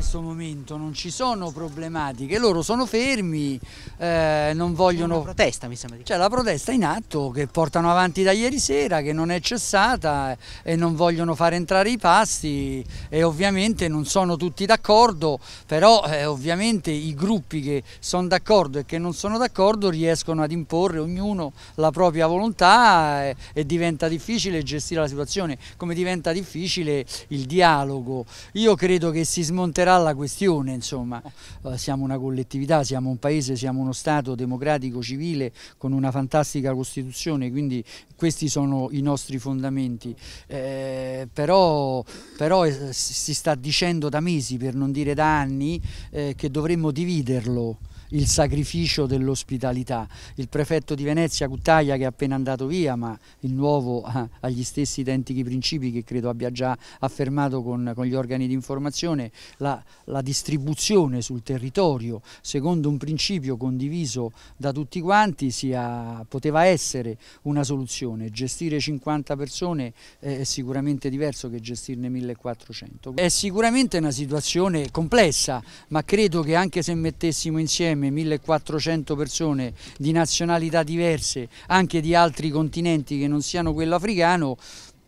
questo momento non ci sono problematiche, loro sono fermi, eh, non vogliono... Una protesta mi sembra di C'è la protesta in atto che portano avanti da ieri sera, che non è cessata e non vogliono far entrare i pasti e ovviamente non sono tutti d'accordo, però eh, ovviamente i gruppi che sono d'accordo e che non sono d'accordo riescono ad imporre ognuno la propria volontà e, eh, e diventa difficile gestire la situazione, come diventa difficile il dialogo. Io credo che si smonterà sarà la questione, insomma, eh, siamo una collettività, siamo un paese, siamo uno Stato democratico, civile, con una fantastica Costituzione, quindi questi sono i nostri fondamenti, eh, però, però, eh, si sta dicendo da mesi, per non dire da anni, eh, che dovremmo dividerlo il sacrificio dell'ospitalità. Il prefetto di Venezia, Cuttaia, che è appena andato via, ma il nuovo ha ah, gli stessi identici principi che credo abbia già affermato con, con gli organi di informazione, la, la distribuzione sul territorio secondo un principio condiviso da tutti quanti sia, poteva essere una soluzione. Gestire 50 persone è sicuramente diverso che gestirne 1400. È sicuramente una situazione complessa, ma credo che anche se mettessimo insieme insieme 1400 persone di nazionalità diverse, anche di altri continenti che non siano quello africano,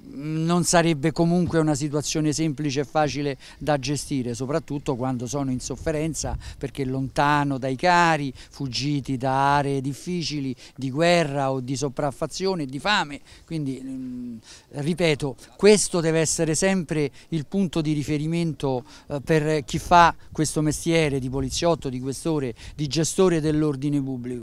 non sarebbe comunque una situazione semplice e facile da gestire, soprattutto quando sono in sofferenza perché lontano dai cari, fuggiti da aree difficili di guerra o di sopraffazione, di fame. Quindi, mm, ripeto, questo deve essere sempre il punto di riferimento eh, per chi fa questo mestiere di poliziotto, di questore, di gestore dell'ordine pubblico.